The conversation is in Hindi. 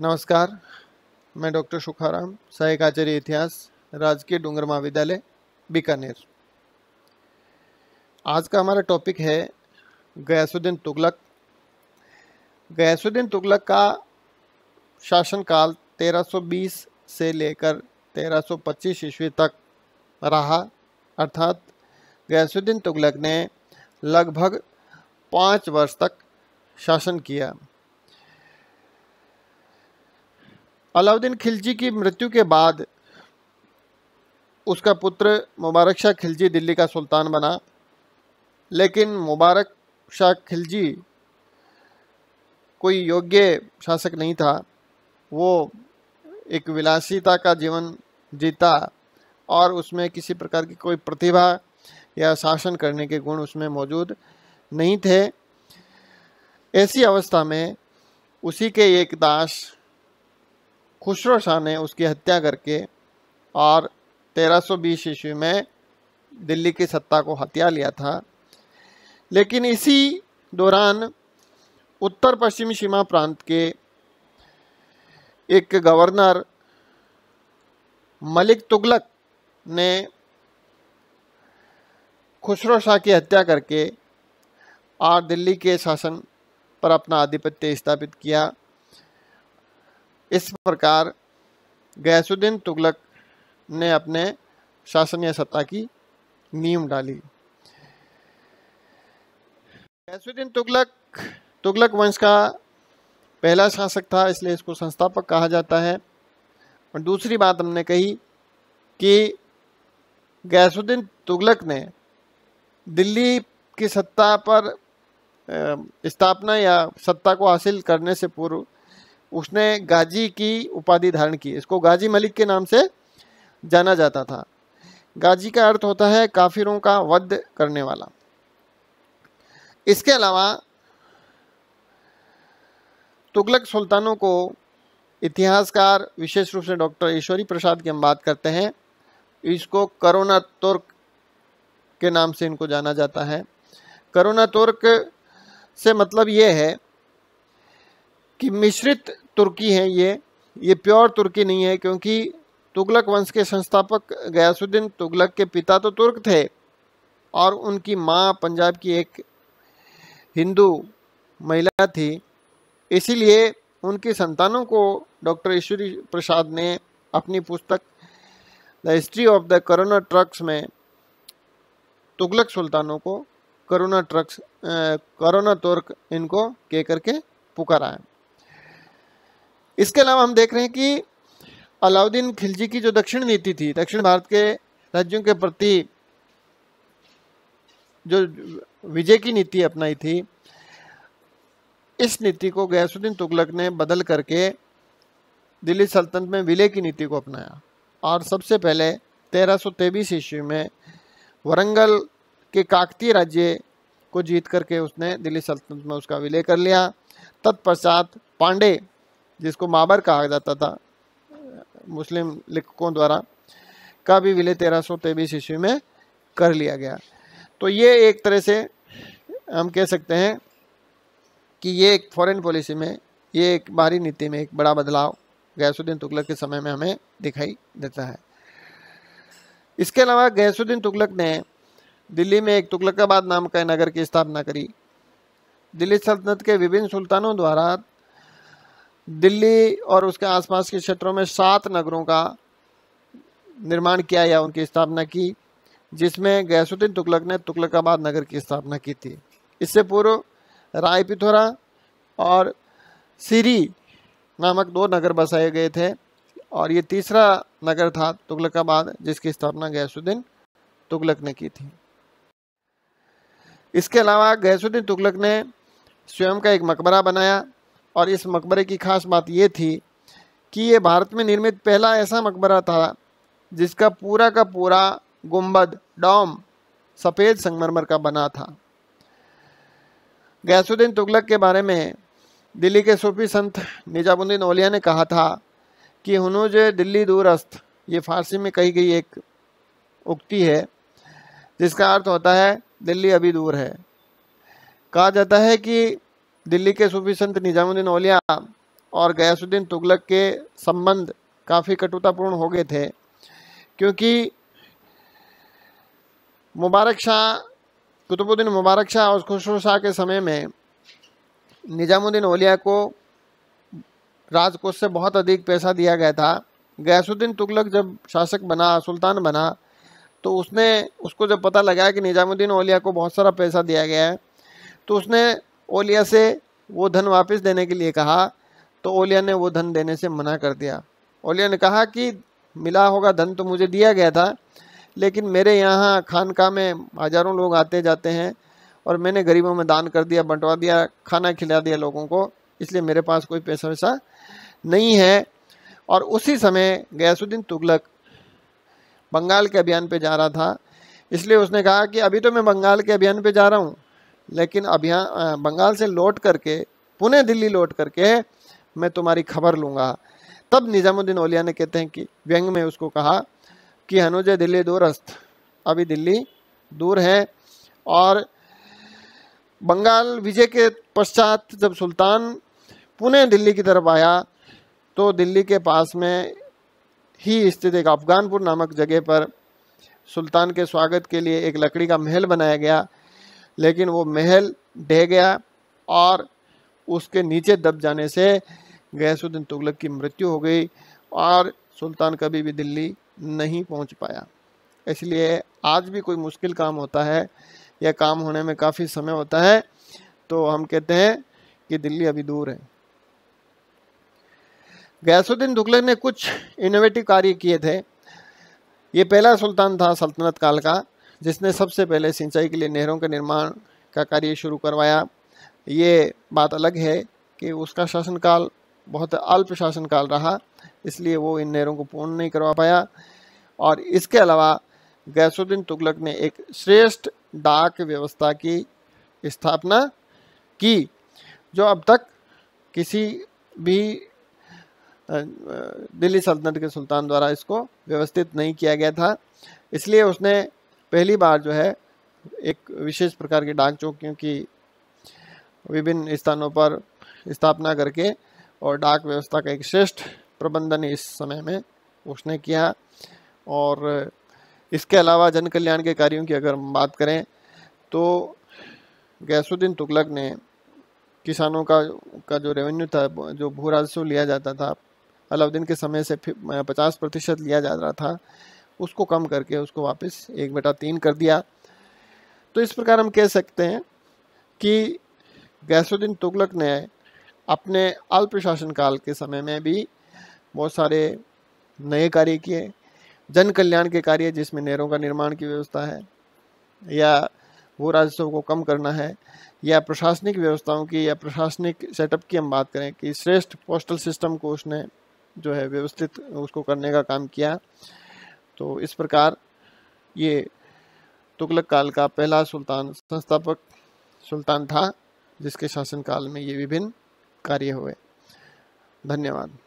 नमस्कार मैं डॉक्टर सुखाराम सहायक आचार्य इतिहास राजकीय डूंगर महाविद्यालय बीकानेर आज का हमारा टॉपिक है गयासुद्दीन तुगलक गयासुद्दीन तुगलक का शासनकाल 1320 से लेकर 1325 ईस्वी तक रहा अर्थात गयासुद्दीन तुगलक ने लगभग पाँच वर्ष तक शासन किया अलाउद्दीन खिलजी की मृत्यु के बाद उसका पुत्र मुबारक शाह खिलजी दिल्ली का सुल्तान बना लेकिन मुबारक शाह खिलजी कोई योग्य शासक नहीं था वो एक विलासिता का जीवन जीता और उसमें किसी प्रकार की कोई प्रतिभा या शासन करने के गुण उसमें मौजूद नहीं थे ऐसी अवस्था में उसी के एक दास खुसरो शाह ने उसकी हत्या करके और 1320 ईस्वी में दिल्ली की सत्ता को हत्या लिया था लेकिन इसी दौरान उत्तर पश्चिम सीमा प्रांत के एक गवर्नर मलिक तुगलक ने खुसरो शाह की हत्या करके और दिल्ली के शासन पर अपना आधिपत्य स्थापित किया इस प्रकार गैसुद्दीन तुगलक ने अपने शासन या सत्ता की नींव डाली गैसुद्दीन तुगलक तुगलक वंश का पहला शासक था इसलिए इसको संस्थापक कहा जाता है और दूसरी बात हमने कही कि गैसुद्दीन तुगलक ने दिल्ली की सत्ता पर स्थापना या सत्ता को हासिल करने से पूर्व उसने गाजी की उपाधि धारण की इसको गाजी मलिक के नाम से जाना जाता था गाजी का अर्थ होता है काफिरों का वध करने वाला इसके अलावा तुगलक सुल्तानों को इतिहासकार विशेष रूप से डॉक्टर ईश्वरी प्रसाद की हम बात करते हैं इसको करोना तुर्क के नाम से इनको जाना जाता है करोना तुर्क से मतलब ये है कि मिश्रित तुर्की हैं ये ये प्योर तुर्की नहीं है क्योंकि तुगलक वंश के संस्थापक गयासुद्दीन तुगलक के पिता तो तुर्क थे और उनकी माँ पंजाब की एक हिंदू महिला थी इसीलिए उनकी संतानों को डॉक्टर ईश्वरी प्रसाद ने अपनी पुस्तक the history of the Qarauna Turks में तुगलक सुल्तानों को करोना ट्रक्स करोना तुर्क इनको कह करके पुकारा है इसके अलावा हम देख रहे हैं कि अलाउद्दीन खिलजी की जो दक्षिण नीति थी दक्षिण भारत के राज्यों के प्रति जो विजय की नीति अपनाई थी इस नीति को गयासुद्दीन तुगलक ने बदल करके दिल्ली सल्तनत में विलय की नीति को अपनाया और सबसे पहले तेरह सौ ईस्वी में वरंगल के काकतीय राज्य को जीत करके उसने दिल्ली सल्तनत में उसका विलय कर लिया तत्पश्चात पांडे जिसको माबर कहा जाता था मुस्लिम लेखकों द्वारा का भी विलय तेरह सौ तेईस ईस्वी में कर लिया गया तो ये एक तरह से हम कह सकते हैं कि ये एक फॉरेन पॉलिसी में ये एक बाहरी नीति में एक बड़ा बदलाव गैसुद्दीन तुगलक के समय में हमें दिखाई देता है इसके अलावा गैसुद्दीन तुगलक ने दिल्ली में एक तुगलकाबाद नाम का नगर की स्थापना करी दिल्ली सल्तनत के विभिन्न सुल्तानों द्वारा दिल्ली और उसके आसपास के क्षेत्रों में सात नगरों का निर्माण किया या उनकी स्थापना की जिसमें गैसुद्दीन तुगलक ने तुगलकाबाद नगर की स्थापना की थी इससे पूर्व रायपिथोरा और सीरी नामक दो नगर बसाए गए थे और ये तीसरा नगर था तुगलकाबाद जिसकी स्थापना गैसुद्दीन तुगलक ने की थी इसके अलावा गैसुद्दीन तुगलक ने स्वयं का एक मकबरा बनाया और इस मकबरे की ख़ास बात यह थी कि ये भारत में निर्मित पहला ऐसा मकबरा था जिसका पूरा का पूरा गुंबद डॉम सफ़ेद संगमरमर का बना था गैसुद्दीन तुगलक के बारे में दिल्ली के सूफी संत निजामुद्दीन ओलिया ने कहा था कि हनुज दिल्ली दूरस्थ ये फारसी में कही गई एक उक्ति है जिसका अर्थ होता है दिल्ली अभी दूर है कहा जाता है कि दिल्ली के सूफी संत निजामुद्दीन ओलिया और गयासुद्दीन तुगलक के संबंध काफ़ी कटुतापूर्ण हो गए थे क्योंकि मुबारक शाह कुतुबुद्दीन मुबारक शाह और खुशरू शाह के समय में निजामुद्दीन ओलिया को राजकोष से बहुत अधिक पैसा दिया गया था गयासुद्दीन तुगलक जब शासक बना सुल्तान बना तो उसने उसको जब पता लगा कि निजामुद्दीन ओलिया को बहुत सारा पैसा दिया गया है तो उसने ओलिया से वो धन वापस देने के लिए कहा तो ओलिया ने वो धन देने से मना कर दिया ओलिया ने कहा कि मिला होगा धन तो मुझे दिया गया था लेकिन मेरे यहाँ खानका में हज़ारों लोग आते जाते हैं और मैंने गरीबों में दान कर दिया बंटवा दिया खाना खिला दिया लोगों को इसलिए मेरे पास कोई पैसा वैसा नहीं है और उसी समय गयासुद्दीन तुगलक बंगाल के अभियान पर जा रहा था इसलिए उसने कहा कि अभी तो मैं बंगाल के अभियान पर जा रहा हूँ लेकिन अब यहाँ बंगाल से लौट करके पुणे दिल्ली लौट करके मैं तुम्हारी खबर लूँगा तब निज़ामुद्दीन ओलिया ने कहते हैं कि व्यंग में उसको कहा कि हनुजय दिल्ली दूरस्थ अभी दिल्ली दूर है और बंगाल विजय के पश्चात जब सुल्तान पुणे दिल्ली की तरफ आया तो दिल्ली के पास में ही स्थित एक अफगानपुर नामक जगह पर सुल्तान के स्वागत के लिए एक लकड़ी का महल बनाया गया लेकिन वो महल ढह गया और उसके नीचे दब जाने से गैसुद्दीन तुगलक की मृत्यु हो गई और सुल्तान कभी भी दिल्ली नहीं पहुंच पाया इसलिए आज भी कोई मुश्किल काम होता है या काम होने में काफ़ी समय होता है तो हम कहते हैं कि दिल्ली अभी दूर है गैसुद्दीन तुगलक ने कुछ इनोवेटिव कार्य किए थे ये पहला सुल्तान था सल्तनत काल का जिसने सबसे पहले सिंचाई के लिए नहरों के निर्माण का कार्य शुरू करवाया ये बात अलग है कि उसका शासनकाल बहुत अल्प शासनकाल रहा इसलिए वो इन नहरों को पूर्ण नहीं करवा पाया और इसके अलावा गैसुद्दीन तुगलक ने एक श्रेष्ठ डाक व्यवस्था की स्थापना की जो अब तक किसी भी दिल्ली सल्तनत के सुल्तान द्वारा इसको व्यवस्थित नहीं किया गया था इसलिए उसने पहली बार जो है एक विशेष प्रकार की डाक चौकियों की विभिन्न स्थानों पर स्थापना करके और डाक व्यवस्था का एक श्रेष्ठ प्रबंधन इस समय में उसने किया और इसके अलावा जन कल्याण के कार्यों की अगर हम बात करें तो गैसुद्दीन तुगलक ने किसानों का का जो रेवेन्यू था जो भू राजस्व लिया जाता था अलाउद्दीन के समय से पचास प्रतिशत लिया जा रहा था उसको कम करके उसको वापस एक बटा तीन कर दिया तो इस प्रकार हम कह सकते हैं कि गैसुद्दीन तुगलक ने अपने अल्प शासन काल के समय में भी बहुत सारे नए कार्य किए जन कल्याण के कार्य जिसमें नहरों का निर्माण की व्यवस्था है या वो राजस्व को कम करना है या प्रशासनिक व्यवस्थाओं की या प्रशासनिक सेटअप की हम बात करें कि श्रेष्ठ पोस्टल सिस्टम को उसने जो है व्यवस्थित उसको करने का काम किया तो इस प्रकार ये तुगलक काल का पहला सुल्तान संस्थापक सुल्तान था जिसके शासनकाल में ये विभिन्न कार्य हुए धन्यवाद